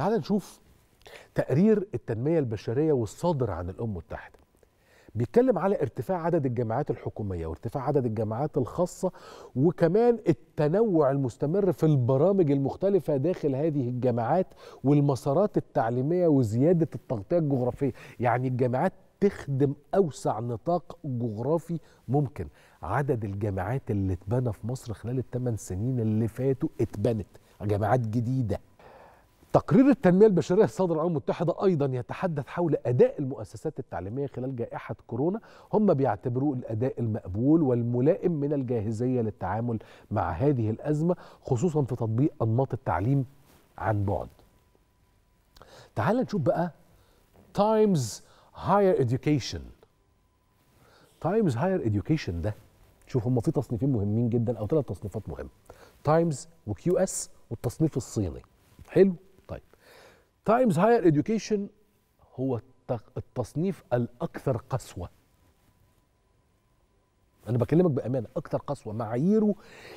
تعال نشوف تقرير التنمية البشرية والصادر عن الأمم المتحدة بيتكلم على ارتفاع عدد الجامعات الحكومية وارتفاع عدد الجامعات الخاصة وكمان التنوع المستمر في البرامج المختلفة داخل هذه الجامعات والمسارات التعليمية وزيادة التغطية الجغرافية يعني الجامعات تخدم أوسع نطاق جغرافي ممكن عدد الجامعات اللي اتبنى في مصر خلال الثمان سنين اللي فاتوا اتبنت جامعات جديده تقرير التنمية البشرية الصادر الأمم المتحدة أيضا يتحدث حول أداء المؤسسات التعليمية خلال جائحة كورونا هم بيعتبروه الأداء المقبول والملائم من الجاهزية للتعامل مع هذه الأزمة خصوصا في تطبيق أنماط التعليم عن بعد تعال نشوف بقى تايمز هاير إديوكيشن تايمز هاير إديوكيشن ده شوف هم في تصنيفين مهمين جدا أو ثلاث تصنيفات مهمة تايمز وكيو اس والتصنيف الصيني حلو تايمز هاير اديوكيشن هو التصنيف الاكثر قسوه انا بكلمك بامانه اكثر قسوه معاييره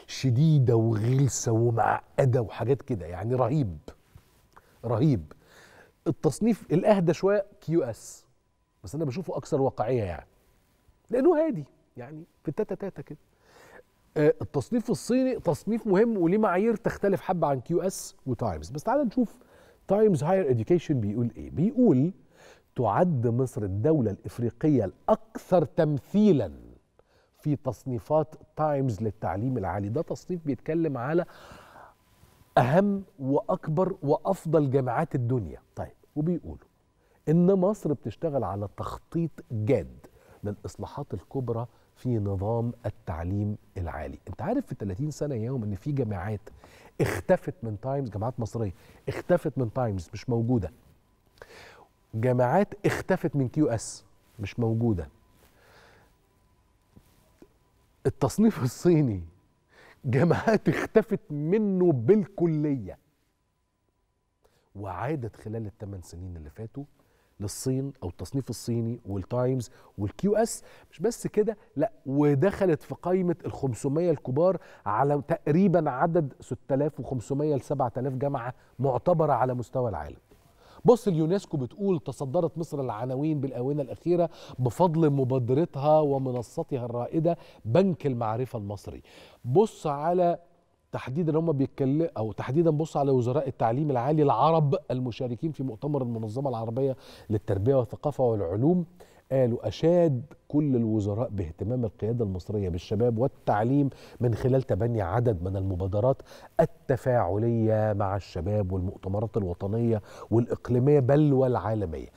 شديده وغلسه ومعقده وحاجات كده يعني رهيب رهيب التصنيف الاهدى شويه كيو اس بس انا بشوفه اكثر واقعيه يعني لانه هادي يعني في التاتا تاتا كده آه، التصنيف الصيني تصنيف مهم وليه معايير تختلف حبه عن كيو اس وتايمز بس تعال نشوف تايمز هاير اديوكيشن بيقول ايه بيقول تعد مصر الدولة الإفريقية الأكثر تمثيلا في تصنيفات تايمز للتعليم العالي ده تصنيف بيتكلم على أهم وأكبر وأفضل جامعات الدنيا طيب وبيقولوا إن مصر بتشتغل على تخطيط جاد للإصلاحات الكبرى في نظام التعليم العالي انت عارف في 30 سنه يوم ان في جامعات اختفت من تايمز جامعات مصريه اختفت من تايمز مش موجوده جامعات اختفت من كيو اس مش موجوده التصنيف الصيني جامعات اختفت منه بالكليه وعادت خلال الثمان سنين اللي فاتوا للصين او التصنيف الصيني والتايمز والكيو اس مش بس كده لا ودخلت في قائمه ال 500 الكبار على تقريبا عدد 6500 ل 7000 جامعه معتبره على مستوى العالم بص اليونسكو بتقول تصدرت مصر العناوين بالآونة الأخيرة بفضل مبادرتها ومنصتها الرائدة بنك المعرفة المصري بص على تحديدا هم بيتكلم او تحديدا بص على وزراء التعليم العالي العرب المشاركين في مؤتمر المنظمه العربيه للتربيه والثقافه والعلوم قالوا أشاد كل الوزراء باهتمام القيادة المصرية بالشباب والتعليم من خلال تبني عدد من المبادرات التفاعلية مع الشباب والمؤتمرات الوطنية والإقليمية بل والعالمية